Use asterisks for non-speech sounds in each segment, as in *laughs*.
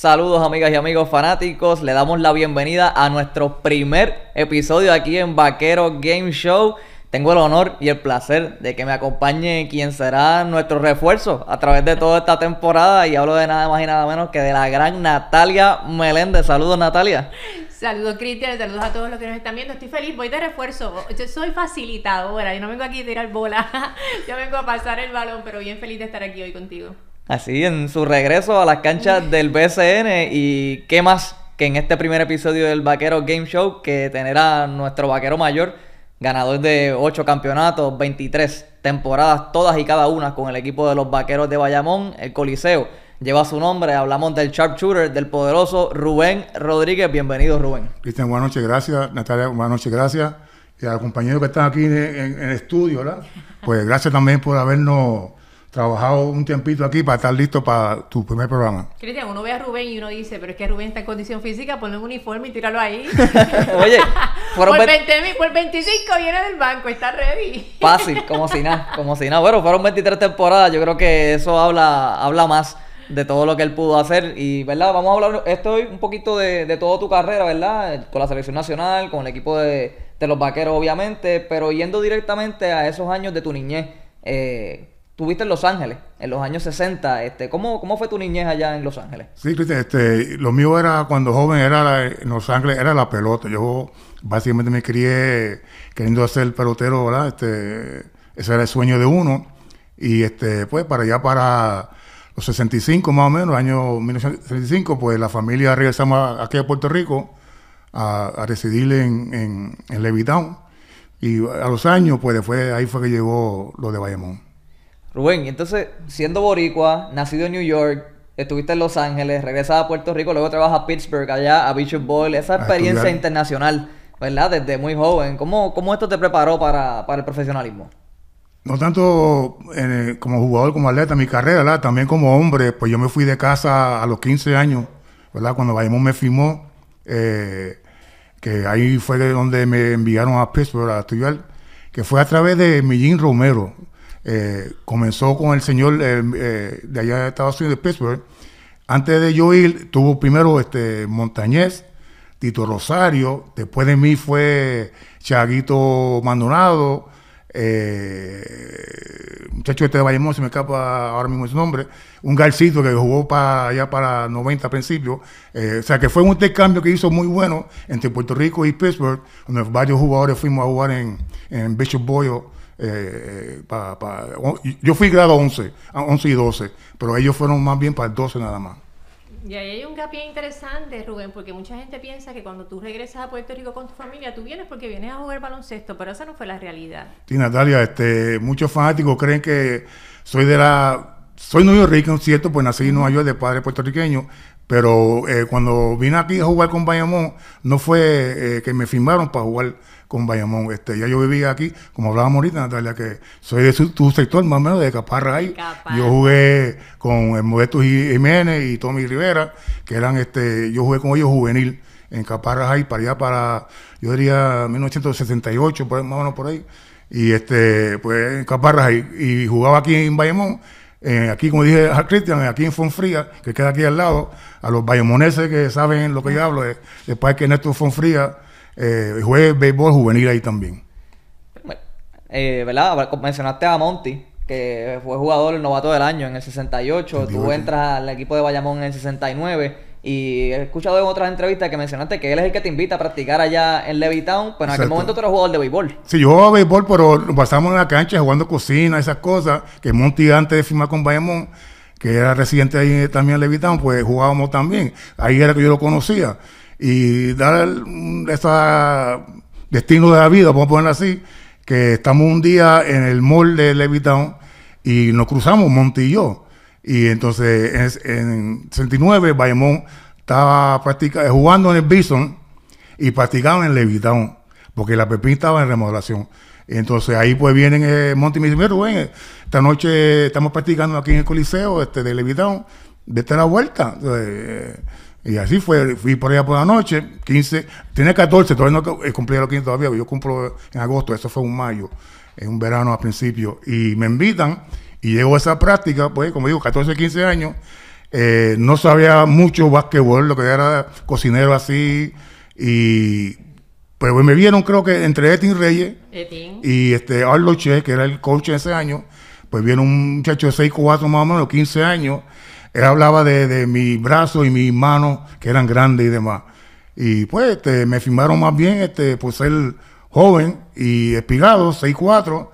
Saludos amigas y amigos fanáticos, le damos la bienvenida a nuestro primer episodio aquí en Vaquero Game Show. Tengo el honor y el placer de que me acompañe quien será nuestro refuerzo a través de toda esta temporada y hablo de nada más y nada menos que de la gran Natalia Meléndez. Saludos Natalia. Saludos Cristian, saludos a todos los que nos están viendo. Estoy feliz, voy de refuerzo. Yo soy facilitadora, yo no vengo aquí a tirar bola, *laughs* yo vengo a pasar el balón, pero bien feliz de estar aquí hoy contigo. Así, en su regreso a las canchas del BCN y qué más que en este primer episodio del Vaquero Game Show que a nuestro vaquero mayor, ganador de ocho campeonatos, 23 temporadas, todas y cada una con el equipo de los Vaqueros de Bayamón, el Coliseo. Lleva su nombre, hablamos del shooter, del poderoso Rubén Rodríguez. Bienvenido, Rubén. Cristian, buenas noches, gracias. Natalia, buenas noches, gracias. Y a los que están aquí en, el estudio, ¿verdad? Pues gracias también por habernos trabajado un tiempito aquí para estar listo para tu primer programa. Cristian, uno ve a Rubén y uno dice, pero es que Rubén está en condición física, ponle un uniforme y tíralo ahí. *laughs* Oye, por, 20, 25 viene del banco, está ready. Fácil, como si nada, como si nada. Bueno, fueron 23 temporadas, yo creo que eso habla, habla más de todo lo que él pudo hacer. Y, ¿verdad? Vamos a hablar esto hoy un poquito de, de toda tu carrera, ¿verdad? Con la selección nacional, con el equipo de, los vaqueros, obviamente, pero yendo directamente a esos años de tu niñez. Eh, Tuviste en Los Ángeles, en los años 60. Este, ¿cómo, ¿Cómo fue tu niñez allá en Los Ángeles? Sí, este, lo mío era cuando joven, era en Los Ángeles, era la pelota. Yo básicamente me crié queriendo hacer pelotero, ¿verdad? Este, ese era el sueño de uno. Y este, pues para allá, para los 65 más o menos, año 1965, pues la familia regresamos aquí a Puerto Rico a, residir en, en, en Y a los años, pues después ahí fue que llegó lo de Bayamón. Rubén, entonces, siendo boricua, nacido en New York, estuviste en Los Ángeles, regresas a Puerto Rico, luego trabajas a Pittsburgh, allá a Beach Boyle, esa experiencia internacional, ¿verdad? Desde muy joven. ¿Cómo, cómo esto te preparó para, el profesionalismo? No tanto eh, como jugador, como atleta, mi carrera, ¿verdad? También como hombre, pues yo me fui de casa a los 15 años, ¿verdad? Cuando Bayamón me firmó, eh, que ahí fue de donde me enviaron a Pittsburgh a estudiar, que fue a través de Millín Romero. Eh, comenzó con el señor eh, eh, de allá de Estados Unidos, de Pittsburgh. Antes de yo ir, tuvo primero este, Montañez, Tito Rosario, después de mí fue Chaguito Maldonado, muchacho este de Bayamón, si me escapa ahora mismo su nombre, un Garcito que jugó para allá para 90 al principio. o sea que fue un intercambio que hizo muy bueno entre Puerto Rico y Pittsburgh, donde varios jugadores fuimos a jugar en, en Bishop Boyle eh, eh, yo fui grado 11, 11 y 12, pero ellos fueron más bien para el 12 nada más. Y ahí hay un capié interesante, Rubén, porque mucha gente piensa que cuando tú regresas a Puerto Rico con tu familia, tú vienes porque vienes a jugar baloncesto, pero esa no fue la realidad. Sí, Natalia, este, muchos fanáticos creen que soy de la... Soy neoyorquino, cierto, pues nací en Nueva York de padre puertorriqueño, pero eh, cuando vine aquí a jugar con Bayamón, no fue que me firmaron para jugar con Bayamón. Este, ya yo vivía aquí, como hablábamos ahorita, Natalia, que soy de su, tu sector, más o menos, de Caparra ahí. Yo jugué con el Modesto Jiménez y Tommy Rivera, que eran, este, yo jugué con ellos juvenil en Caparra ahí para allá para, yo diría, 1968, por, pues, más o menos por ahí. Y este, pues en Caparra Y jugaba aquí en Bayamón. Eh, aquí, como dije a Cristian, aquí en Fonfría, que queda aquí al lado, a los bayamoneses que saben lo que yo hablo, después eh, que Néstor Fonfría eh, béisbol juvenil ahí también. Eh, ¿Verdad? Mencionaste a Monty, que fue jugador novato del año en el 68. Tú entras al equipo de Bayamón en el 69. Y he escuchado en otras entrevistas que mencionaste que él es el que te invita a practicar allá en Levittown. Pero en aquel momento tú eras jugador de béisbol. Sí, yo jugaba béisbol, pero pasamos en la cancha jugando cocina, esas cosas. Que Monty, antes de firmar con Bayamón, que era residente ahí también en Levittown, pues jugábamos también. Ahí era que yo lo conocía y dar ese destino de la vida, vamos a poner así, que estamos un día en el mall de Levittown y nos cruzamos, Monty y yo. Y entonces en, en 69 Bayamón estaba jugando en el Bison y practicaba en Levittown, porque la Pepín estaba en remodelación. Entonces ahí pues vienen eh, Monty y me dicen, Rubén, esta noche estamos practicando aquí en el Coliseo este, de Levittown, de esta la vuelta. Entonces, eh, y así fue, fui por allá por la noche, 15, Tiene 14, todavía no eh, cumplía los 15 todavía, yo cumplo en agosto, eso fue un mayo, en un verano al principio, y me invitan, y llego a esa práctica, pues como digo, 14, 15 años, eh, no sabía mucho básquetbol, lo que era cocinero así, y Pues me vieron creo que entre Etin Reyes y este Arlo Che, que era el coach ese año, pues viene un muchacho de 6 4 más o menos, 15 años, él hablaba de, de mi brazo y mis manos, que eran grandes y demás. Y pues este, me firmaron más bien este, por ser joven y espigado, 6'4.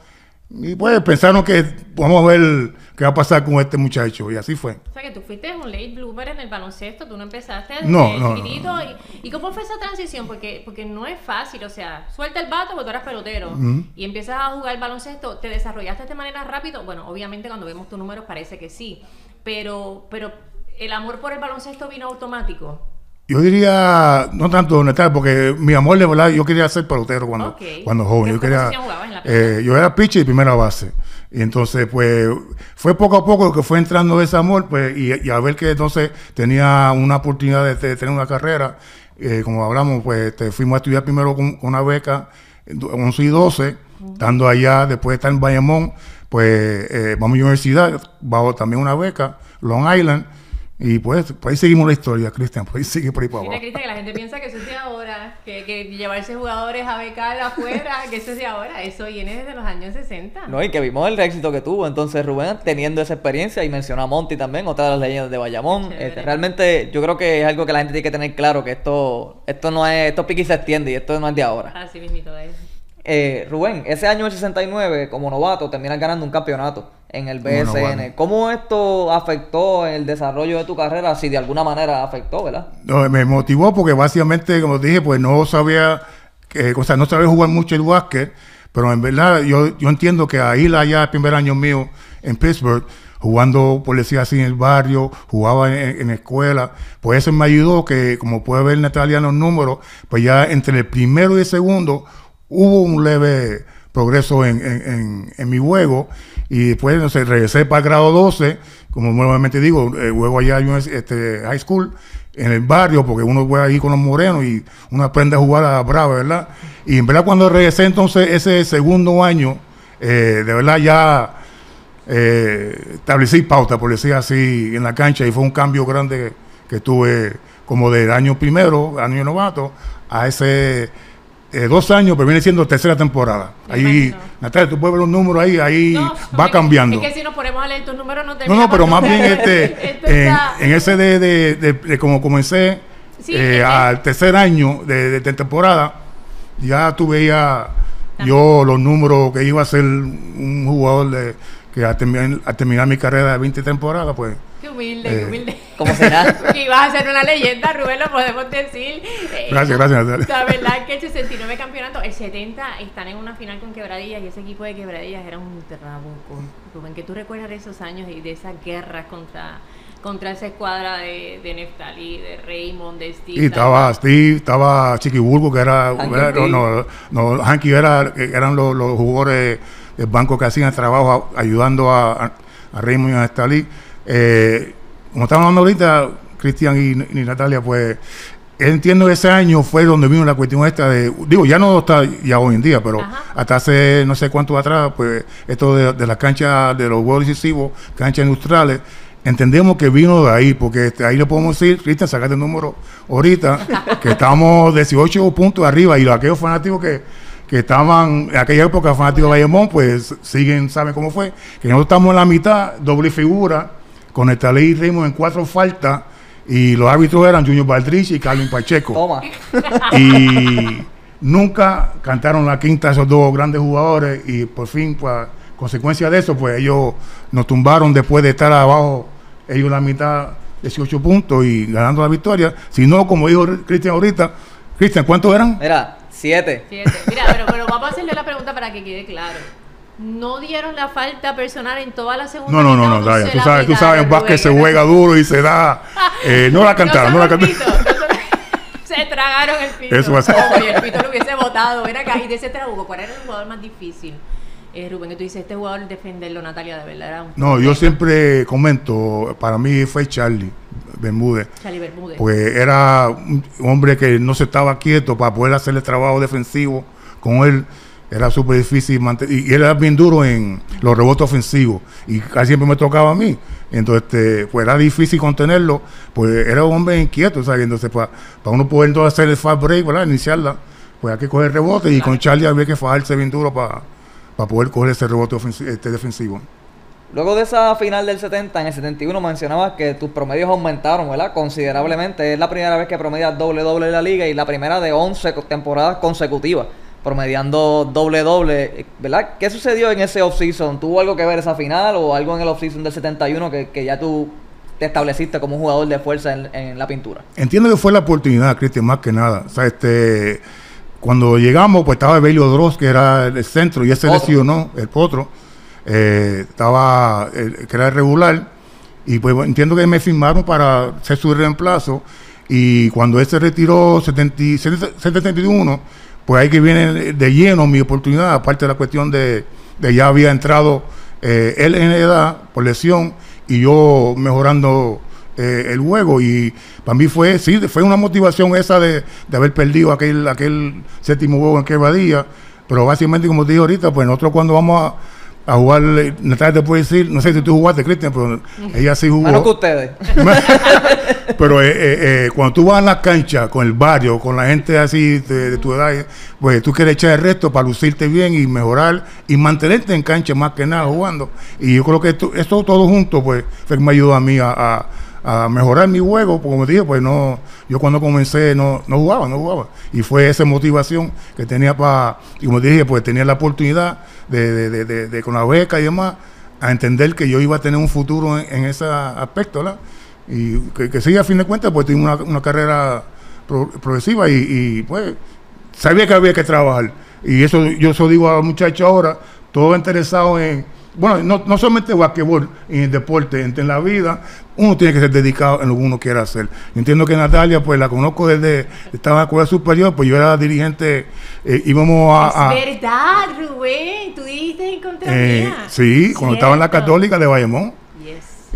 Y pues pensaron que, vamos a ver ¿qué va a pasar con este muchacho? Y así fue. O sea, que tú fuiste un late bloomer en el baloncesto, tú no empezaste a no, no, No, y, cómo fue esa transición? Porque, porque no es fácil, o sea, suelta el vato porque tú eras pelotero y empiezas a jugar el baloncesto, ¿te desarrollaste de manera rápido? Bueno, obviamente cuando vemos tus números parece que sí, pero, pero el amor por el baloncesto vino automático. Yo diría, no tanto donde porque mi amor de verdad, yo quería ser pelotero cuando, cuando joven. Yo, quería, eh, yo era pitcher y primera base. Y entonces, pues, fue poco a poco que fue entrando ese amor, pues, y, a ver que entonces tenía una oportunidad de, tener una carrera. Eh, como hablamos, pues, este, fuimos a estudiar primero con, una beca, 11 y 12, estando allá, después estar en Bayamón, pues, eh, vamos a la universidad, bajo también una beca, Long Island y pues, por pues ahí seguimos la historia, Cristian, por pues ahí sigue por ahí para abajo. la gente piensa que eso es de ahora, que, llevarse jugadores a becar afuera, que eso es de ahora, eso viene desde los años 60. No, y que vimos el éxito que tuvo entonces Rubén teniendo esa experiencia, y mencionó a Monty también, otra de las leyendas de Bayamón. Este, realmente yo creo que es algo que la gente tiene que tener claro, que esto esto no es, esto pique se extiende, y esto no es de ahora. Así mismito eso eh, Rubén, ese año 69, como novato, terminas ganando un campeonato en el BSN. ¿Cómo esto afectó el desarrollo de tu carrera? Si de alguna manera afectó, ¿verdad? No, me motivó porque básicamente, como dije, pues no sabía, o sea, no sabía jugar mucho el básquet, pero en verdad yo, entiendo que ahí, allá, el primer año mío en Pittsburgh, jugando, policía así, en el barrio, jugaba en, en, escuela. Pues eso me ayudó que, como puede ver Natalia en los números, pues ya entre el primero y el segundo hubo un leve progreso en, mi juego y después regresé para el grado 12, como nuevamente digo, juego allá en este, high school en el barrio, porque uno juega ahí con los morenos y uno aprende a jugar a brava, ¿verdad? Y en verdad cuando regresé entonces ese segundo año, eh, de verdad ya eh, establecí pauta, por decir así, en la cancha y fue un cambio grande que tuve como del año primero, año novato, a ese eh, dos años, pero viene siendo tercera temporada. Ahí, Natalia, tú puedes ver los números ahí, ahí va cambiando. Es que si nos ponemos a leer tus números no No, no, pero más bien este, *laughs* en, ese de, de, como comencé, eh, al tercer año de, temporada, ya tú veías yo los números que iba a ser un jugador de, que a terminar, terminar mi carrera de 20 temporadas, pues humilde, eh, humilde. ¿Cómo será? *laughs* y vas a ser una leyenda, Rubén, lo podemos decir. Eh, gracias, gracias. gracias. La verdad que el 69 campeonato, el 70 están en una final con Quebradillas y ese equipo de Quebradillas era un trabuco. Rubén, que tú recuerdas de esos años y de esas guerras contra contra esa escuadra de, de de Raymond, de Steve. Y estaba Steve, estaba Chiquiburgo, que era, no, no, era, eran los, jugadores del banco que hacían el trabajo ayudando a, a, Raymond y a Neftali. Eh, como estamos hablando ahorita, Cristian y, Natalia, pues entiendo que ese año fue donde vino la cuestión esta de, digo, ya no está ya hoy en día, pero hasta hace no sé cuánto atrás, pues esto de, las canchas, de los juegos decisivos, canchas industriales, entendemos que vino de ahí, porque este, ahí le podemos decir, Cristian, sacate este el número ahorita, *laughs* que estamos 18 puntos arriba y aquellos fanáticos que, que estaban en aquella época fanáticos de Bayamón, pues siguen, saben cómo fue, que nosotros estamos en la mitad, doble figura, con esta ley en cuatro faltas y los árbitros eran Junior Valdrich y Carlos Pacheco. Toma. Y nunca cantaron la quinta esos dos grandes jugadores y por fin, pues, consecuencia de eso, pues ellos nos tumbaron después de estar abajo, ellos la mitad, 18 puntos y ganando la victoria. Si no, como dijo Cristian ahorita, Cristian, ¿cuántos eran? Era, siete. Mira, pero, pero vamos a hacerle la pregunta para que quede claro no dieron la falta personal en toda la segunda. No, no, no, no, Daya, tú sabes, tú sabes, Vázquez se juega duro y se da. *laughs* Eh, no la cantaron, no, la cantaron. *laughs* se tragaron el pito. Eso va a ser. el pito lo hubiese botado y de ese trabuco, ¿cuál era el jugador más difícil? Eh, Rubén, que tú dices, este jugador defenderlo, Natalia, de verdad No, yo siempre comento, para mí fue Charlie Bermúdez. Charlie Bermúdez. Pues era un hombre que no se estaba quieto para poder hacer el trabajo defensivo con él era súper difícil mantener. Y, él era bien duro en los rebotes ofensivos. Y casi siempre me tocaba a mí. Entonces, este, pues era difícil contenerlo. Pues era un hombre inquieto, ¿sabes? Entonces, para uno poder hacer el fast break, ¿verdad? Iniciarla, pues hay que coger rebote. Y con Charlie había que fajarse bien duro para poder coger ese rebote este, defensivo. Luego de esa final del 70, en el 71 mencionabas que tus promedios aumentaron, ¿verdad? Considerablemente. Es la primera vez que promedias doble doble en la liga y la primera de 11 temporadas consecutivas promediando doble doble, ¿verdad? ¿Qué sucedió en ese offseason? ¿Tuvo algo que ver esa final o algo en el offseason del 71 que, que ya tú te estableciste como un jugador de fuerza en, la pintura? Entiendo que fue la oportunidad, Cristian, más que nada. O sea, este, cuando llegamos, pues estaba Bello Dross, que era el centro, y ese lesionó, el potro. Eh, estaba, eh, que era regular, y pues entiendo que me firmaron para ser su reemplazo. Y cuando él se retiró, 70, 71, pues ahí que viene de lleno mi oportunidad, aparte de la cuestión de, ya había entrado eh, él en edad por lesión y yo mejorando eh, el juego y para mí fue, sí, fue una motivación esa de, haber perdido aquel, aquel séptimo juego en quebradía, pero básicamente como te dije ahorita, pues nosotros cuando vamos a a jugar. Eh, Natalia te puede decir, no sé si tú jugaste, Cristian, pero ella sí jugó. no que ustedes. *laughs* pero eh, eh, cuando tú vas a la cancha con el barrio, con la gente así de, tu edad, pues tú quieres echar el resto para lucirte bien y mejorar y mantenerte en cancha más que nada jugando. Y yo creo que esto, todo junto, pues, me ayudó a mí a a mejorar mi juego, porque como te dije, pues no, yo cuando comencé no, jugaba, no jugaba. Y fue esa motivación que tenía para, y como te dije, pues tenía la oportunidad de, de, de, con la beca y demás, a entender que yo iba a tener un futuro en, ese aspecto, ¿verdad? Y que, que sí, a fin de cuentas, pues tengo una, carrera progresiva y, pues sabía que había que trabajar. Y eso yo eso digo a los muchachos ahora, todos interesados en bueno, no, no solamente basquetbol y el deporte, en la vida, uno tiene que ser dedicado en lo que uno quiera hacer. entiendo que Natalia, pues la conozco desde, estaba en la escuela superior, pues yo era dirigente, eh, íbamos a, Es verdad, Rubén, tú dijiste en eh, Sí, cuando estaba en la Católica de Bayamón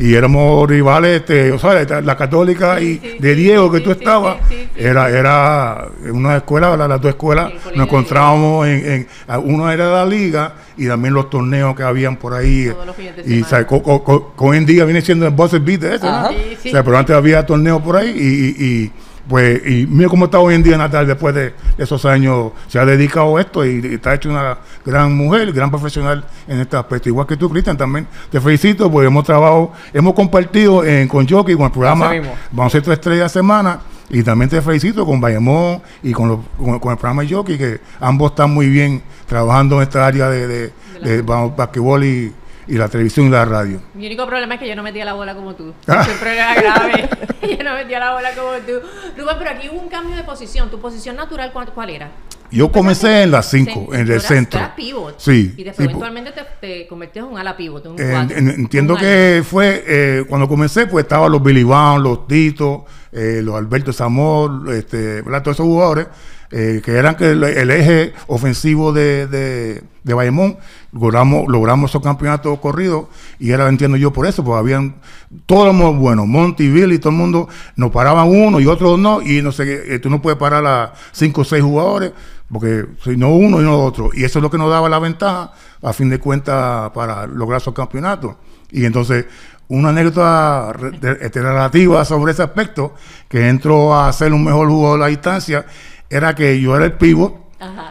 y éramos rivales, este, o sea, la católica y de Diego que tú estabas, era era una escuela, las dos escuelas, nos encontrábamos en, uno era la liga y también los torneos que habían por ahí. Y hoy en día viene siendo el Bosses Beat de eso, ¿no? o sea, pero antes había torneos por ahí y pues, y mira cómo está hoy en día Natal, después de esos años, se ha dedicado a esto y, está hecho una gran mujer, gran profesional en este aspecto. Igual que tú, Cristian, también te felicito porque hemos trabajado, hemos compartido con Jockey, con el programa Vamos a hacer tres estrellas semana. Y también te felicito con Bayamón y con, el programa Jockey, que ambos están muy bien trabajando en esta área de, de, basquetbol y y la televisión y la radio. Mi único problema es que yo no metía la bola como tú. Ah. Siempre era grave. *laughs* *laughs* yo no metía la bola como tú. Rubén, pero aquí hubo un cambio de posición. ¿Tu posición natural cuál, era? Yo pues comencé en las 5, en el centro. Pivot, sí. Y después pues. eventualmente te, te, convertiste en un ala pivot. entiendo que fue, eh, cuando comencé, pues estaban los Billy Van, los Tito, eh, los Alberto Zamor, este, todos esos jugadores. Eh, que eran el, eje ofensivo de, de, de logramos, logramos esos campeonatos corridos y era, entiendo yo por eso, porque habían todos los buenos, Monty, y todo el mundo, nos paraban uno y otro no, y no sé, eh, tú no puedes parar a cinco o seis jugadores, porque si no uno y no otro, y eso es lo que nos daba la ventaja, a fin de cuentas, para lograr esos campeonatos. Y entonces, una anécdota este, relativa sobre ese aspecto, que entró a ser un mejor jugador a la distancia, era que yo era el pivo,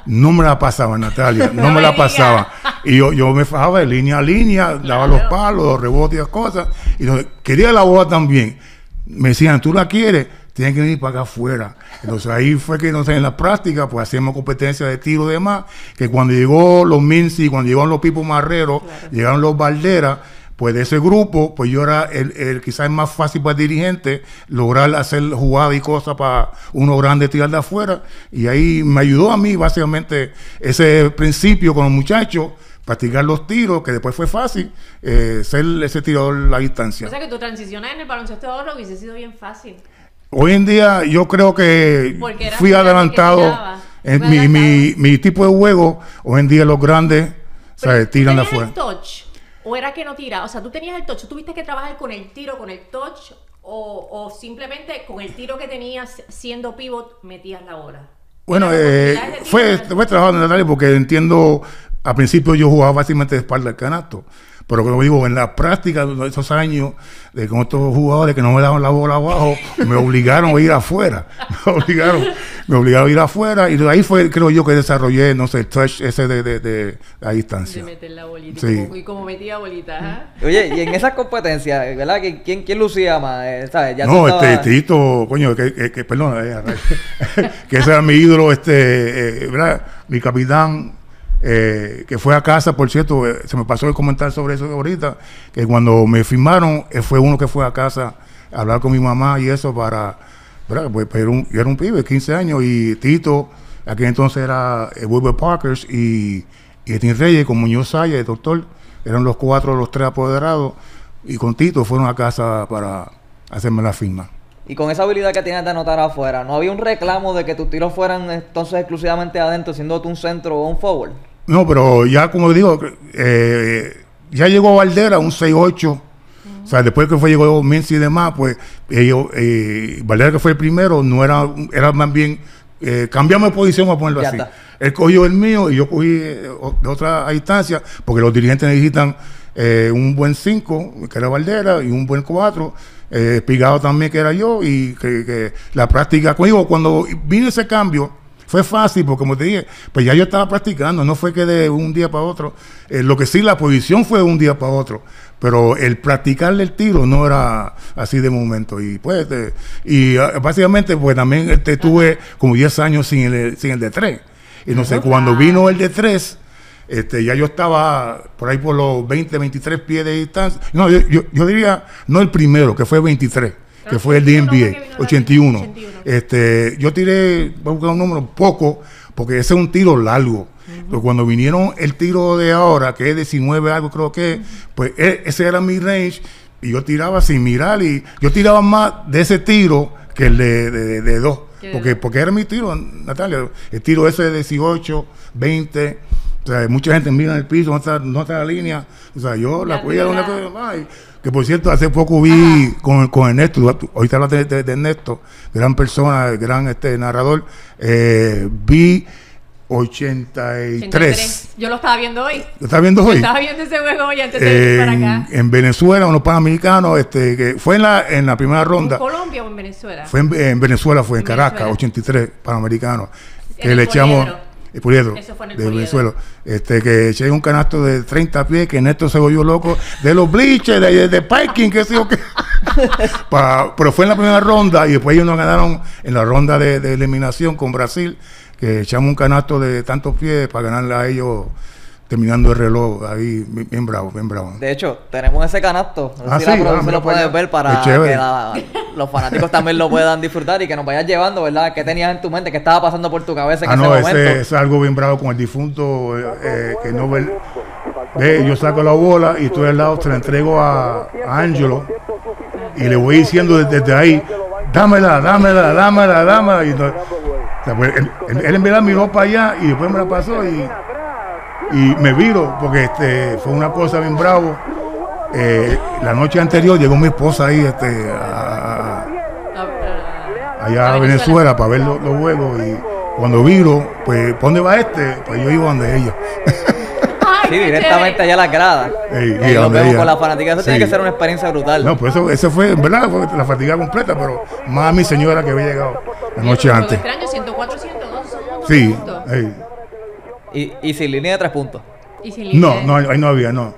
No me la pasaba, Natalia, *laughs* no, me la pasaba. Y yo, me fajaba de línea a línea, daba los palos, los rebotes, las cosas. Y entonces, quería la bola también. Me decían, ¿tú la quieres? tienes que venir para acá afuera. Entonces ahí fue que en la práctica pues hacíamos competencia de tiro y demás, que cuando llegó los minsi cuando llegaron los Pipo Marrero, llegaron los Valderas, pues de ese grupo, pues yo era el, el quizás más fácil para el dirigente lograr hacer jugada y cosas para uno grande tirar de afuera. Y ahí me ayudó a mí básicamente ese principio con los muchachos, practicar los tiros, que después fue fácil, eh, ser ese tirador la distancia. O sea que tú transición en el baloncesto de oro hubiese sido bien fácil. Hoy en día yo creo que fui adelantado. en mi, tipo de juego, hoy en día los grandes se tiran de afuera. ¿O era que no tira? O sea, tú tenías el touch, tuviste que trabajar con el tiro, con el touch, o, simplemente con el tiro que tenías siendo pivot metías la hora? Bueno, eh, fue, fue trabajando en porque entiendo, al principio yo jugaba básicamente de espalda al canasto. Pero como digo, en la práctica de esos años, de con estos jugadores que no me daban la bola abajo, me obligaron a ir afuera. *laughs* Me obligaron, me obligaron a ir afuera. Y de ahí fue, creo yo, que desarrollé, no sé, el touch ese de, la distancia. meter la bolita. Sí. Y, como, metía bolitas. Oye, y en esas competencias, ¿verdad? ¿Quién, quién lucía más? Eh, no, este Tito, coño, que, que, perdón, eh, *laughs* que ese era mi ídolo, este, eh, ¿verdad? Mi capitán eh, que fue a casa, por cierto, eh, se me pasó el comentar sobre eso ahorita, que cuando me firmaron eh, fue uno que fue a casa a hablar con mi mamá y eso para, pues, pues, yo era un pibe, 15 años, y Tito, aquel entonces era Wilbur Parkers y, y Reyes con Muñoz el doctor, eran los cuatro, los tres apoderados, y con Tito fueron a casa para hacerme la firma. Y con esa habilidad que tienes de anotar afuera, ¿no había un reclamo de que tus tiros fueran entonces exclusivamente adentro, siendo tú un centro o un forward? No, pero ya como digo, eh, ya llegó Valdera un 6-8. O sea, después que fue llegó Messi y demás, pues ellos, eh, Valdera que fue el primero, no era, era más bien, eh, cambiamos de posición a ponerlo así. Él cogió el mío y yo cogí eh, de otra distancia, porque los dirigentes necesitan un buen 5, que era Valdera, y un buen 4. Pigado también, que era yo, y que, que la práctica conmigo. Cuando vino ese cambio, fue fácil, porque como te dije, pues ya yo estaba practicando, no fue que de un día para otro. Eh, lo que sí, la posición fue de un día para otro, pero el practicarle el tiro no era así de momento. Y pues, eh, y ah, básicamente, pues también este, tuve como 10 años sin el, sin el de 3. Y no sé, cuando vino el de 3, este, ya yo estaba por ahí por los 20, 23 pies de distancia. No, yo, yo, yo diría, no el primero, que fue 23 que fue el DNBA, 81. Este, yo tiré, voy a buscar un número poco, porque ese es un tiro largo. Pero pues cuando vinieron el tiro de ahora, que es 19 algo creo que, pues e, ese era mi range y yo tiraba sin mirar y yo tiraba más de ese tiro que el de, de, dos. Porque, porque era mi tiro, Natalia. El tiro ese de 18, 20. O sea, mucha gente mira en el piso, no está, no está la línea. O sea, yo la, la que por cierto, hace poco vi con, con, Ernesto, ahorita hablaste de, Ernesto, gran persona, gran este narrador, eh, vi 83. Yo lo estaba viendo hoy. ¿Lo estaba viendo hoy? Yo estaba viendo ese juego hoy antes de venir para acá. En Venezuela, unos panamericanos, este, que fue en la, en la primera ronda. ¿En Colombia o en Venezuela? Fue en, Venezuela, fue en, Caracas, 83 panamericanos. Que le echamos y Eso de Venezuela, este, que eché un canasto de 30 pies, que Néstor se volvió loco, de los bleachers, de, de, parking, qué sé qué. *laughs* pero fue en la primera ronda y después ellos nos ganaron en la ronda de, de eliminación con Brasil, que echamos un canasto de tantos pies para ganarle a ellos terminando el reloj ahí, bien, bravo, bien bravo. De hecho, tenemos ese canasto. ah, si ah, lo puede ver para que los fanáticos también lo puedan disfrutar y que nos vayas llevando, ¿verdad? ¿Qué tenías en tu mente? ¿Qué estaba pasando por tu cabeza en ah, ese no, momento? es algo bien bravo con el difunto eh, eh, que no ve. yo saco la bola y tú del lado te la entrego a, Angelo y le voy diciendo desde, ahí, dámela, dámela, dámela, dámela. Y pues, él, me miró para allá y después me la pasó y y me viro porque este, fue una cosa bien bravo. Eh, la noche anterior llegó mi esposa ahí este, a, allá a Venezuela para ver los, los, juegos y cuando viro, pues dónde va este? Pues yo iba donde ella. Sí, directamente allá a la grada. y, y lo vemos con la fatiga, Eso tiene que ser una experiencia brutal. No, pues eso, eso fue, en verdad, la fatiga completa, pero más a mi señora que había llegado la noche antes. Extraño, 104, 102, sí. Y, y sin línea de tres puntos. No, no, ahí no había, no.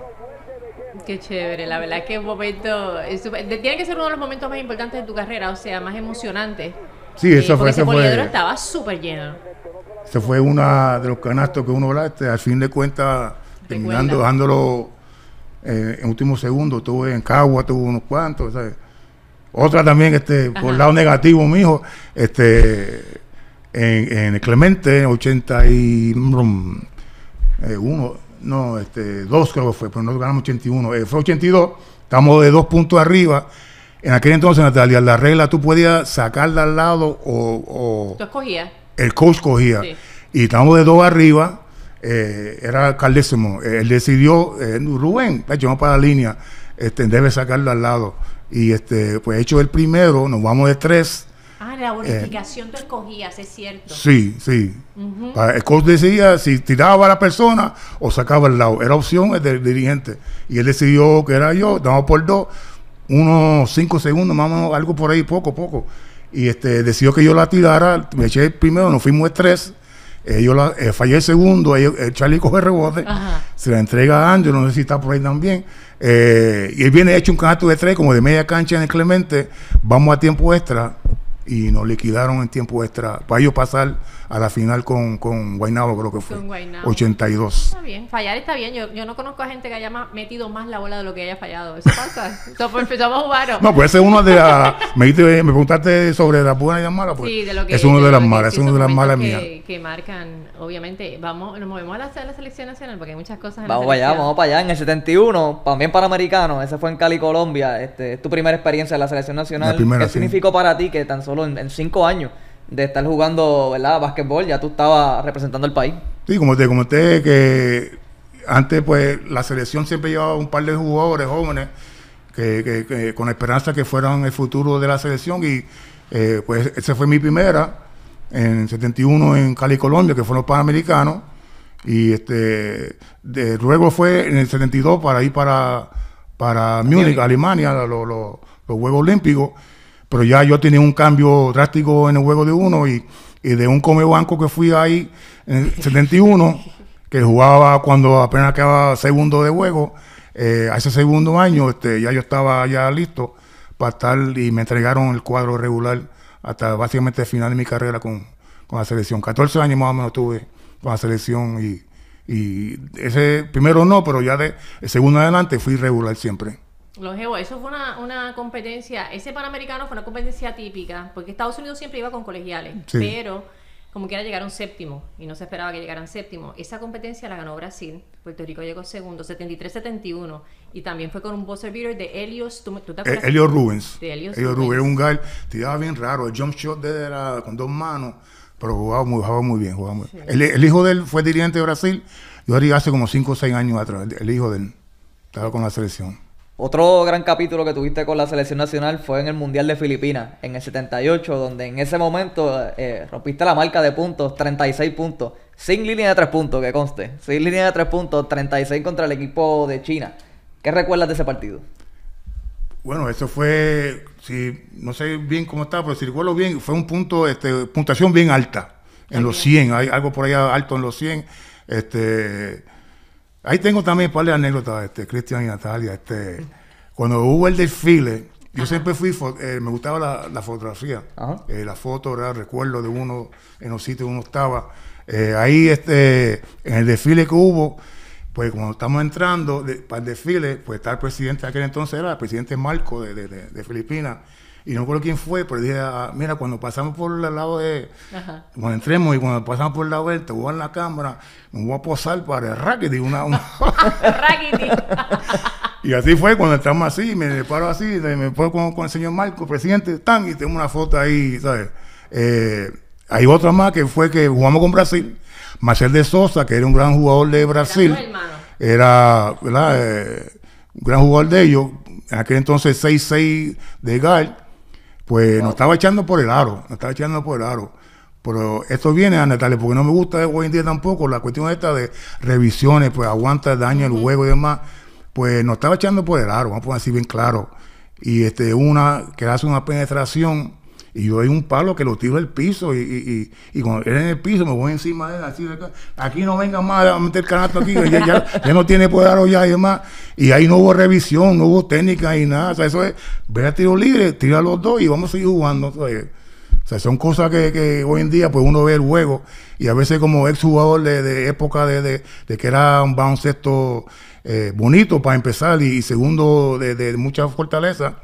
Qué chévere, la verdad que un momento. Tiene que ser uno de los momentos más importantes de tu carrera, o sea, más emocionante. Sí, eh, eso fue. Ese fue, estaba súper lleno. Se fue uno de los canastos que uno hablaste. Al fin de cuentas, terminando, dejándolo eh, en último segundo, estuve en Cagua, tuve unos cuantos, Otra también, este, por lado negativo, mijo, este, en, Clemente, 81, mm, eh, no, este, dos creo que fue, pero nosotros ganamos 81, eh, fue 82, estamos de dos puntos arriba. En aquel entonces, Natalia, la regla tú podías sacarla al lado o... tú escogías. El coach cogía. Y estamos de dos arriba, eh, era caldésimo. Él decidió, Rubén, vamos para la línea, este, debe sacarla al lado. Y este, pues hecho el primero, nos vamos de tres Ah, la eh, bonificación del tú escogías, es cierto. Sí, sí. El coach decía si tiraba a la persona o sacaba el lado. Era opción del dirigente. Y él decidió que era yo, damos por dos, unos cinco segundos, más o menos, algo por ahí, poco, poco. Y este decidió que yo la tirara, me eché primero, nos fuimos estrés tres. Eh, yo la, eh, fallé el segundo, el Charlie coge el rebote, se la entrega a Andrew, no sé si está por ahí también. y él viene hecho un canasto de tres, como de media cancha en el Clemente, vamos a tiempo extra y nos liquidaron en tiempo extra para ellos pasar a la final con, con creo que fue. Con Guaynabo. 82. Está bien, fallar está bien. Yo, no conozco a gente que haya metido más la bola de lo que haya fallado. Eso pasa. *laughs* Pues, pues, somos, humanos. No, pues ser es uno de las. me, preguntaste sobre las buenas y las malas. Pues, sí, de lo que es uno de, este las malas. Es uno de las malas mías. Que marcan, obviamente. vamos Nos movemos a la, selección nacional porque hay muchas cosas. vamos allá, vamos para allá. En el 71, también para americanos, ese fue en Cali, Colombia. Este, es tu primera experiencia en la selección nacional. ¿Qué significó para ti que tan solo en cinco años? de estar jugando, ¿verdad? Básquetbol, ya tú estabas representando al país. Sí, como te comenté, que antes pues la selección siempre llevaba un par de jugadores jóvenes que, que, con esperanza que fueran el futuro de la selección y eh, pues esa fue mi primera en 71 en Cali, Colombia, que fueron los Panamericanos y este de, luego fue en el 72 para ir para para Múnich, Alemania, los Juegos Olímpicos pero ya yo tenía un cambio drástico en el juego de uno y, de un come banco que fui ahí en el 71, que jugaba cuando apenas quedaba segundo de juego, eh, a ese segundo año este, ya yo estaba ya listo para estar y me entregaron el cuadro regular hasta básicamente el final de mi carrera con, la selección. 14 años más o menos tuve con la selección y, y ese primero no, pero ya de segundo adelante fui regular siempre eso fue una, competencia, ese Panamericano fue una competencia típica, porque Estados Unidos siempre iba con colegiales, pero como que quiera un séptimo y no se esperaba que llegaran séptimo. Esa competencia la ganó Brasil, Puerto Rico llegó segundo, 73-71, y también fue con un buzzer beater de Helios, ¿tú, te eh, acuerdas? Helios Rubens. Helios, Rubens. un gal, tiraba bien raro, el jump shot de con dos manos, pero jugaba muy, jugaba muy bien. Jugaba muy El, hijo de él fue dirigente de Brasil, yo diría hace como 5 o 6 años atrás, el hijo de él, estaba con la selección. Otro gran capítulo que tuviste con la selección nacional fue en el Mundial de Filipinas, en el 78, donde en ese momento eh, rompiste la marca de puntos, 36 puntos, sin línea de tres puntos, que conste, sin línea de tres puntos, 36 contra el equipo de China. ¿Qué recuerdas de ese partido? Bueno, eso fue, si no sé bien cómo estaba, pero si recuerdo bien, fue un punto, este, puntuación bien alta, en los 100, hay algo por allá alto en los 100. Este, Ahí tengo también un par de anécdotas, este, Cristian y Natalia. Este, cuando hubo el desfile, yo siempre fui, eh, me gustaba la, fotografía. Eh, la foto era recuerdo de uno en los sitios donde uno estaba. Eh, ahí, este, en el desfile que hubo, pues cuando estamos entrando para el desfile, pues está el presidente de aquel entonces, era el presidente Marco de, de Filipinas. Y no recuerdo quién fue, pero dije, ah, ah, mira, cuando pasamos por el lado de... Cuando entremos y cuando pasamos por el lado de él, te voy la cámara, me voy a posar para el rackety. Una, una... *laughs* *laughs* y así fue, cuando entramos así, me paro así, me pongo con, el señor Marco, presidente, tan, y tengo una foto ahí, ¿sabes? Eh, hay otra más que fue que jugamos con Brasil. Marcel de Sosa, que era un gran jugador de Brasil, era, ¿verdad? Eh, un gran jugador de ellos, en aquel entonces 6-6 de Gal, pues nos estaba echando por el aro, nos estaba echando por el aro. Pero esto viene a Natalia, porque no me gusta hoy en día tampoco la cuestión esta de revisiones, pues aguanta el daño el juego y demás. Pues nos estaba echando por el aro, vamos a poner así bien claro. Y este, una que hace una penetración y yo doy un palo que lo tiro al piso y, cuando él en el piso me voy encima de él, así de acá. Aquí no venga más a meter canasto aquí, ya, no tiene poder ya y demás. Y ahí no hubo revisión, no hubo técnica y nada. O sea, eso es, ve a tiro libre, tira los dos y vamos a seguir jugando. O sea, son cosas que, hoy en día pues uno ve el juego y a veces como ex jugador de, época de, que era un baloncesto eh, bonito para empezar y, segundo de, mucha fortaleza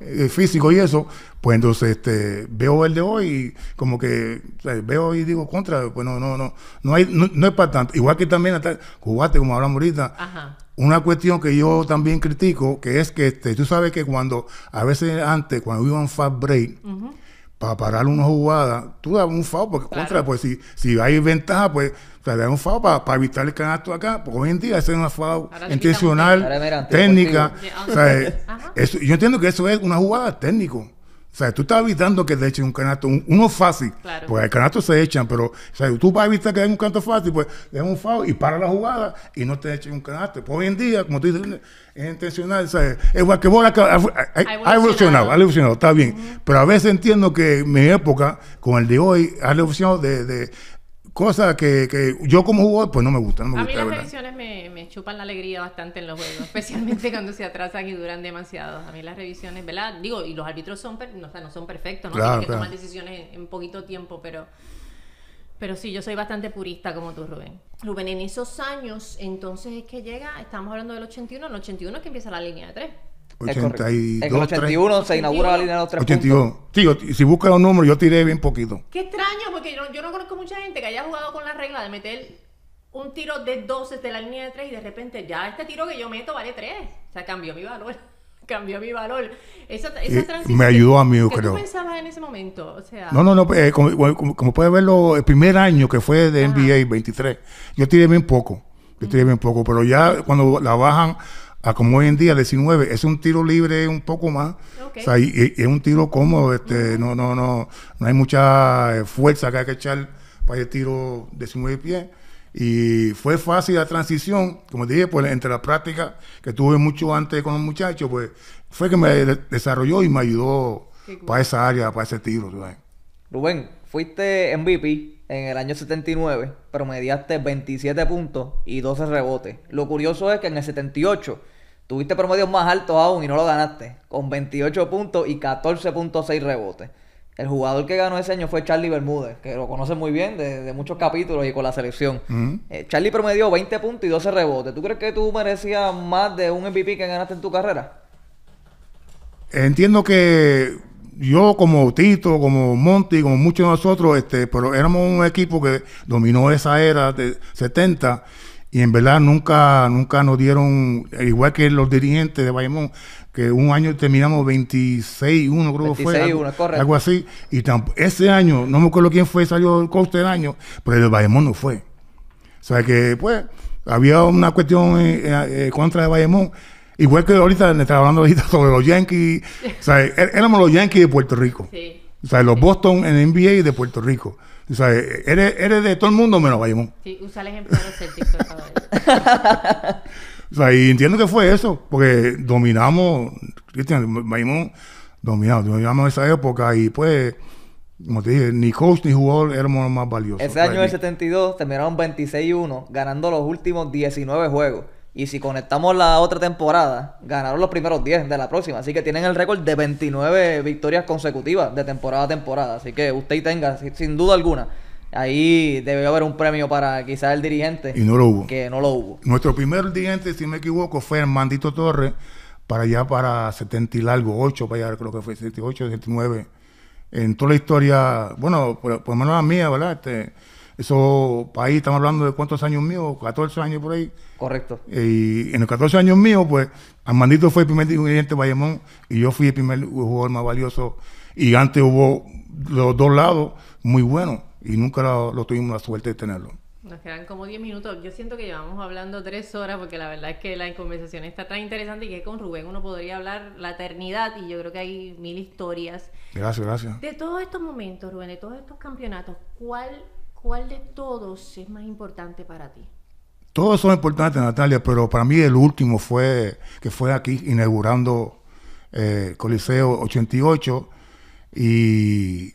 eh, físico y eso pues entonces este veo el de hoy como que veo y digo contra pues no no no no hay no, es para tanto igual que también hasta como hablamos ahorita una cuestión que yo también critico que es que este tú sabes que cuando a veces antes cuando iban fast break para parar una jugada, tú das un FAO, porque pues si, si hay ventaja, pues te un FAO para, evitar el canasto acá. Porque hoy en día es una FAO intencional, técnica. O sea, *laughs* yo entiendo que eso es una jugada técnico. O sea, tú estás evitando que te echen un canasto, uno fácil. pues el canasto se echan, pero tú vas a evitar que hay un canto fácil, pues es un foul y para la jugada y no te echen un canasto. Pues hoy en día, como tú dices, es intencional. O sea, que basquetbol ha, ha, evolucionado, ha evolucionado, está bien. Pero a veces entiendo que mi época, con el de hoy, ha evolucionado de, Cosa que, yo como jugador, pues no me gusta. No me a mí las revisiones me, chupan la alegría bastante en los juegos, *laughs* especialmente cuando se atrasan y duran demasiado. A mí las revisiones, ¿verdad? Digo, y los árbitros son, no, no son perfectos, ¿no? Claro, Tienen que tomar decisiones en, poquito tiempo, pero, pero sí, yo soy bastante purista como tú, Rubén. Rubén, en esos años, entonces es que llega, estamos hablando del 81, en el 81 es que empieza la línea de tres. 82. el 81 se inaugura la línea de los tres 82. Tío, si busca los números, yo tiré bien poquito. Qué extraño, porque yo no, conozco mucha gente que haya jugado con la regla de meter un tiro de 12 de la línea de 3 y de repente ya este tiro que yo meto vale 3. O sea, cambió mi valor. *laughs* cambió mi valor. Esa, eh, transición. Me ayudó a mí, ¿qué creo. ¿Qué pensabas en ese momento? no, no, no. Pues, eh, como, como, puedes verlo, el primer año que fue de NBA 23, yo tiré bien poco. Yo tiré bien poco, pero ya cuando la bajan a como hoy en día, 19, es un tiro libre un poco más. es un tiro cómodo, este, no, no, no, no hay mucha eh, fuerza que hay que echar para el tiro 19 pies. Y fue fácil la transición, como dije, pues entre la práctica que tuve mucho antes con los muchachos, pues fue que me desarrolló y me ayudó para esa área, para ese tiro. Rubén, fuiste MVP en el año 79 promediaste 27 puntos y 12 rebotes. Lo curioso es que en el 78 tuviste promedios más altos aún y no lo ganaste, con 28 puntos y 14.6 rebotes. El jugador que ganó ese año fue Charlie Bermúdez, que lo conoce muy bien de, muchos capítulos y con la selección. Eh, Charlie promedió 20 puntos y 12 rebotes. ¿Tú crees que tú merecías más de un MVP que ganaste en tu carrera? Entiendo que yo como Tito, como Monty, como muchos de nosotros, este, pero éramos un equipo que dominó esa era de 70 y en verdad nunca, nunca nos dieron, igual que los dirigentes de Bayamón, que un año terminamos 26-1, creo que fue. Algo, algo, así. Y ese año, no me acuerdo quién fue, salió el coste del año, pero el de Bayamón no fue. O sea que, pues, había una cuestión eh, eh, eh, contra de Bayamón Igual que ahorita me estaba hablando ahorita sobre los Yankees. o sea, éramos los Yankees de Puerto Rico. Sí. O sea, los Boston en NBA de Puerto Rico. O sea, eres, de todo el mundo menos Bayamón. Sí, usa el ejemplo de los Celtics, por *laughs* o sea, y entiendo que fue eso, porque dominamos, Cristian, Bayamón dominamos, dominamos esa época y pues, como te dije, ni coach ni jugador éramos los más valiosos. Ese año del 72 terminaron 26-1, ganando los últimos 19 juegos. Y si conectamos la otra temporada, ganaron los primeros 10 de la próxima. Así que tienen el récord de 29 victorias consecutivas de temporada a temporada. Así que usted y tenga, sin duda alguna, ahí debe haber un premio para quizás el dirigente. Y no lo hubo. Que no lo hubo. Nuestro primer dirigente, si me equivoco, fue Hermandito Torres, para allá para 70 y largo, 8, para allá creo que fue 78, 79. En toda la historia, bueno, pues por lo menos la mía, ¿verdad? Este, eso, país, estamos hablando de cuántos años míos, 14 años por ahí. Correcto. Y en los 14 años míos, pues, Armandito fue el primer dirigente de Bayamón y yo fui el primer jugador más valioso. Y antes hubo los dos lados muy buenos y nunca lo, tuvimos la suerte de tenerlo. Nos quedan como 10 minutos. Yo siento que llevamos hablando 3 horas porque la verdad es que la conversación está tan interesante y que con Rubén uno podría hablar la eternidad y yo creo que hay mil historias. Gracias, gracias. De todos estos momentos, Rubén, de todos estos campeonatos, ¿cuál ¿Cuál de todos es más importante para ti? Todos son importantes, Natalia, pero para mí el último fue que fue aquí inaugurando eh, Coliseo 88 y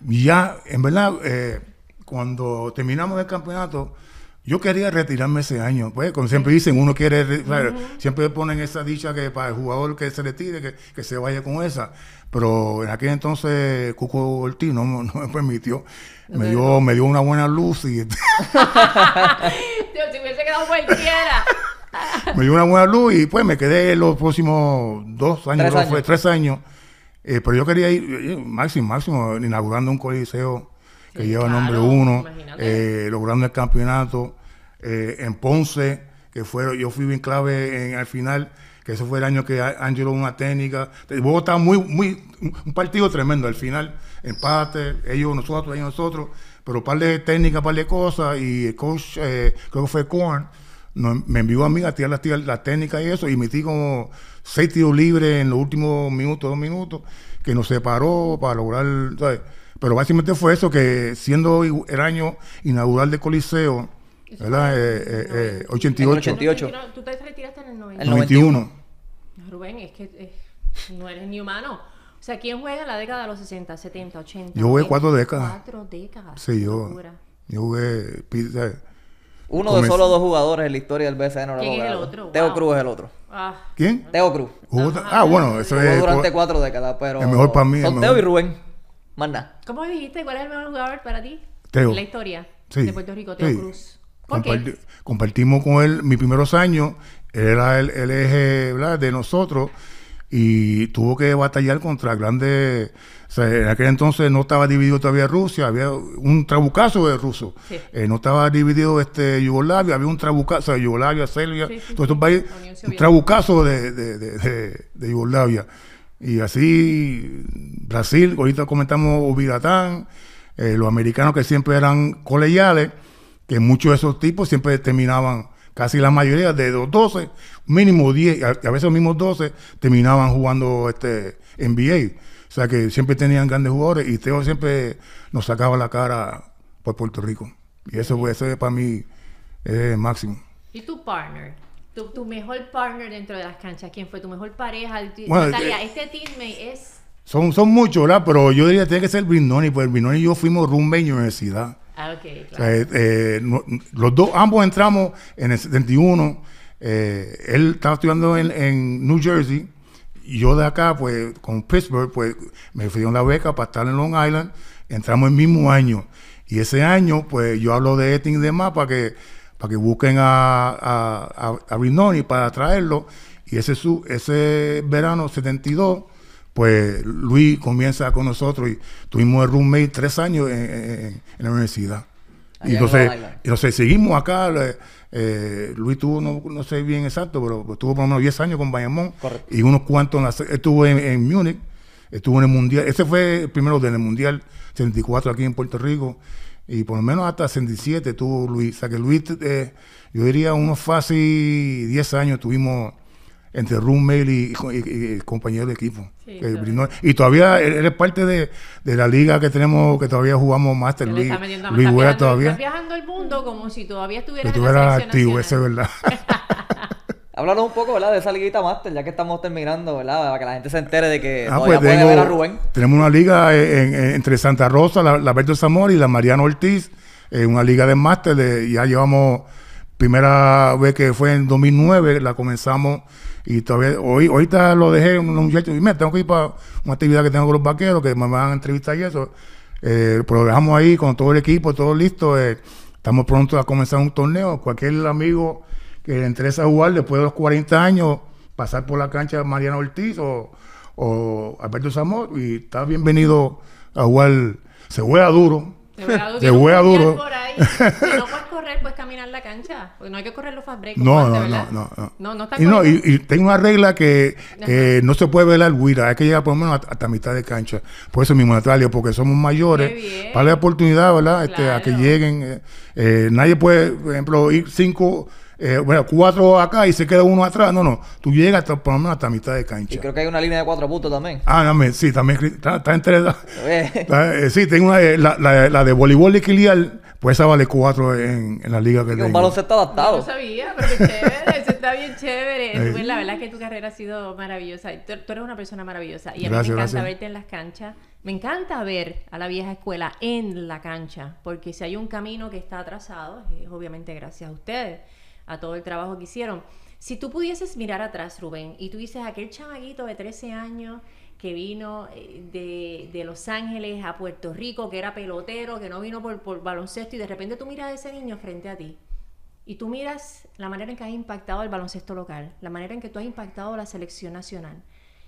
ya, en verdad, eh, cuando terminamos el campeonato, yo quería retirarme ese año, pues, como siempre dicen, uno quiere, siempre ponen esa dicha que para el jugador que se retire, que, que se vaya con esa. Pero en aquel entonces Cuco Ortiz no, me permitió. Me dio, me dio una buena luz y... Este *laughs* Dios, si hubiese quedado cualquiera. *laughs* me dio una buena luz y pues me quedé los próximos dos años, tres años. Fue, tres años eh, pero yo quería ir, eh, máximo, máximo, inaugurando un coliseo que lleva el nombre uno, eh, logrando el campeonato. Eh, en Ponce, que fue, yo fui bien clave en, al final, que ese fue el año que Angelo una técnica. Bogotá muy, muy, un partido tremendo al final, empate, ellos, nosotros, ellos, nosotros, pero par de técnicas, par de cosas, y el coach, eh, creo que fue Korn, me envió a mí a tirar las la técnicas y eso, y metí como seis tiros libres en los últimos minutos, dos minutos, que nos separó para lograr, ¿sabes? Pero básicamente fue eso, que siendo el año inaugural del Coliseo, ¿verdad? 88. 88. Eh, eh, eh, tú te retiraste en el 91. El 91. Rubén, es que no eres ni humano. O sea, ¿quién juega en la década de los 60, 70, 80? Yo jugué cuatro décadas. Cuatro décadas. Sí, yo. Yo jugué. Uno de solo dos jugadores en la historia del BCN no ¿Quién es el otro? Teo Cruz es el otro. Ah. ¿Quién? Teo Cruz. Ah, bueno, eso Jugó es. durante cuatro décadas, pero. El mejor para mí. Son Teo y Rubén. Manda. ¿Cómo dijiste? ¿Cuál es el mejor jugador para ti? Teo. La historia de Puerto Rico, Teo Cruz. ¿Por qué? Compartimos con él mis primeros años. era el, eje de nosotros y tuvo que batallar contra grandes. en aquel entonces no estaba dividido todavía Rusia, había un trabucazo de Ruso. Eh, no estaba dividido este Yugoslavia, había un trabucazo de Yugoslavia, Serbia, todos estos países, un trabucazo de, de, de, de Yugoslavia. Y así, Brasil, ahorita comentamos Ubiratán, eh, los americanos que siempre eran colegiales, que muchos de esos tipos siempre terminaban, casi la mayoría, de los 12, mínimo 10, a, veces los mismos 12, terminaban jugando este NBA. O sea que siempre tenían grandes jugadores y Teo siempre nos sacaba la cara por Puerto Rico. Y eso, eso ser para mí eh, máximo. ¿Y tu partner? Tu, mejor partner dentro de las canchas, ¿quién fue tu mejor pareja? Bueno, eh, este teammate es... Son, son muchos, ¿verdad? Pero yo diría que tiene que ser Brindoni, porque Brindoni y yo fuimos rumbe en universidad. Ah, ok, claro. Eh, eh, los dos, ambos entramos en el 71. él estaba estudiando en, New Jersey. Y yo de acá, pues, con Pittsburgh, pues, me ofrecieron la beca para estar en Long Island. Entramos el mismo año. Y ese año, pues, yo hablo de y demás para que para que busquen a, a, a, para traerlo. Y ese, ese verano 72, pues Luis comienza con nosotros y tuvimos el roommate tres años en, la universidad. y entonces, entonces seguimos acá. Eh, Luis tuvo, no, sé bien exacto, pero estuvo por lo menos 10 años con Bayamón. Y unos cuantos, estuvo en, Munich, Múnich, estuvo en el Mundial. Ese fue el primero del Mundial 74 aquí en Puerto Rico y por lo menos hasta 67 tuvo Luis. O sea que Luis, eh, yo diría unos fácil 10 años tuvimos entre room y, y, compañero de equipo. y todavía eres parte de, la liga que tenemos, que todavía jugamos Master League. Luis, Luis todavía. viajando el mundo como si todavía estuvieras, activo, eso es verdad. *laughs* Háblanos un poco, ¿verdad? De esa liguita máster, ya que estamos terminando, ¿verdad? Para que la gente se entere de que ah, pues puede a Rubén. Tenemos una liga entre Santa Rosa, la, la Berto Zamora y la Mariano Ortiz. una liga de máster. ya llevamos, primera vez que fue en 2009, la comenzamos. Y todavía, hoy, ahorita lo dejé un muchachos. Y me tengo que ir para una actividad que tengo con los vaqueros, que me van a entrevistar y eso. Eh, pero dejamos ahí con todo el equipo, todo listo. Eh, estamos pronto a comenzar un torneo. Cualquier amigo que le interesa jugar después de los 40 años, pasar por la cancha Mariano Ortiz o, Alberto Zamor y está bienvenido a jugar. Se juega duro. Se juega duro. Se juega si no puedes *laughs* correr, puedes caminar la cancha. Porque no hay que correr los fast breaks. No, no, no, no, no. No, y, no, y, tengo una regla que eh, no se puede ver la Hay que llegar por lo menos hasta, mitad de cancha. Por eso mismo, Natalia, porque somos mayores. Para la oportunidad, ¿verdad? Este, A que lleguen. Eh, eh, nadie puede, por ejemplo, ir cinco eh, bueno, cuatro acá y se queda uno atrás. No, no, tú llegas hasta, por lo menos hasta mitad de cancha. Y creo que hay una línea de cuatro puntos también. Ah, no, sí, también está, está tres *laughs* eh, sí, tengo eh, la, la, de voleibol de Kilial, pues esa vale cuatro en, la liga que tengo. Un baloncesto adaptado. No, sabía, pero chévere, eso está bien chévere. *laughs* Pues la verdad es que tu carrera ha sido maravillosa. Tú, eres una persona maravillosa y a mí me encanta verte en las canchas. Me encanta ver a la vieja escuela en la cancha, porque si hay un camino que está atrasado, es obviamente gracias a ustedes a todo el trabajo que hicieron. Si tú pudieses mirar atrás, Rubén, y tú dices aquel chavaguito de 13 años que vino eh, de, de, Los Ángeles a Puerto Rico, que era pelotero, que no vino por, baloncesto, y de repente tú miras a ese niño frente a ti. Y tú miras la manera en que has impactado el baloncesto local, la manera en que tú has impactado la selección nacional,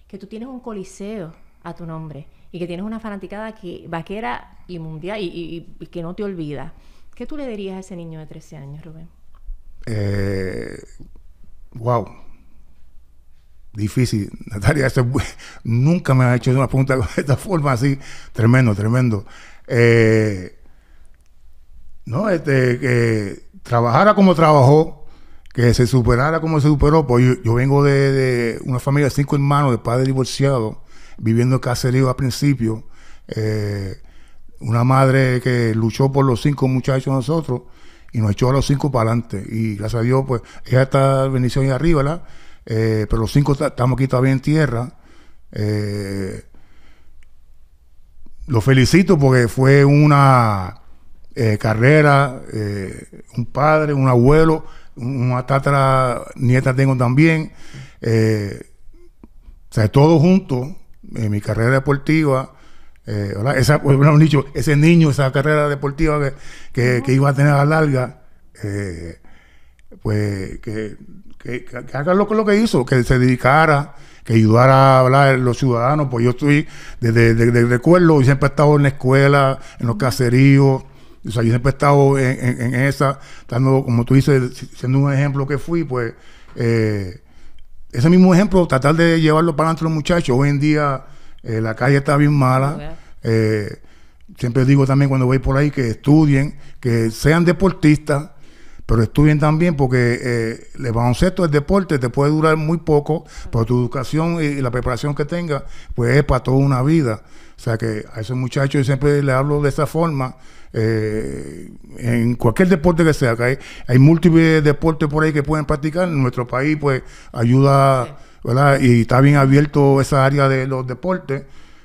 que tú tienes un coliseo a tu nombre y que tienes una fanaticada que, vaquera y mundial y, y que no te olvida. ¿Qué tú le dirías a ese niño de 13 años, Rubén? Eh, wow. Difícil, *laughs* Natalia. nunca me ha hecho una pregunta de esta forma así. Tremendo, tremendo. Eh, no, este, que trabajara como trabajó, que se superara como se superó. Pues yo, vengo de, una familia de cinco hermanos, de padre divorciado, viviendo en Caserío al principio. Eh, una madre que luchó por los cinco muchachos nosotros y nos echó a los cinco para adelante. Y gracias a Dios, pues, ella está bendición ahí arriba, eh, pero los cinco estamos aquí todavía en tierra. Eh, lo felicito porque fue una eh, carrera, eh, un padre, un abuelo, una tatara nieta tengo también. o sea, todo junto en mi carrera deportiva eh, esa, pues, ese niño, esa carrera deportiva que, que, iba a tener a la larga, eh, pues que, que, haga lo, que hizo, que se dedicara, que ayudara a hablar los ciudadanos. Pues yo estoy desde, recuerdo, yo siempre he estado en la escuela, en los caseríos. O sea, yo siempre he estado en, esa, dando, como tú dices, siendo un ejemplo que fui, pues eh, ese mismo ejemplo, tratar de llevarlo para adelante los muchachos. Hoy en día eh, la calle está bien mala. Eh, siempre digo también cuando voy por ahí que estudien, que sean deportistas, pero estudien también porque eh, el baloncesto, el deporte, te puede durar muy poco, pero tu educación y la preparación que tengas, pues es para toda una vida. O sea que a esos muchachos yo siempre les hablo de esa forma. Eh, en cualquier deporte que sea, que hay, múltiples deportes por ahí que pueden practicar. En nuestro país, pues ayuda. Y está bien abierto esa área de los deportes,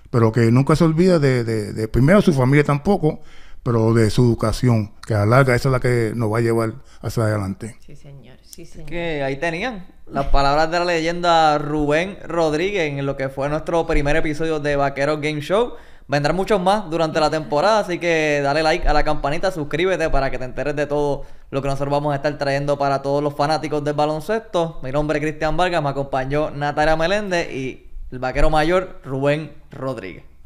pero que nunca se olvide de, primero su familia tampoco, pero de su educación, que a la larga esa es la que nos va a llevar hacia adelante. Sí, señor, sí, señor. Que ahí tenían las palabras de la leyenda Rubén Rodríguez en lo que fue nuestro primer episodio de Vaquero Game Show. Vendrán muchos más durante la temporada, así que dale like a la campanita, suscríbete para que te enteres de todo lo que nosotros vamos a estar trayendo para todos los fanáticos del baloncesto. Mi nombre es Cristian Vargas, me acompañó Natalia Meléndez y el vaquero mayor Rubén Rodríguez.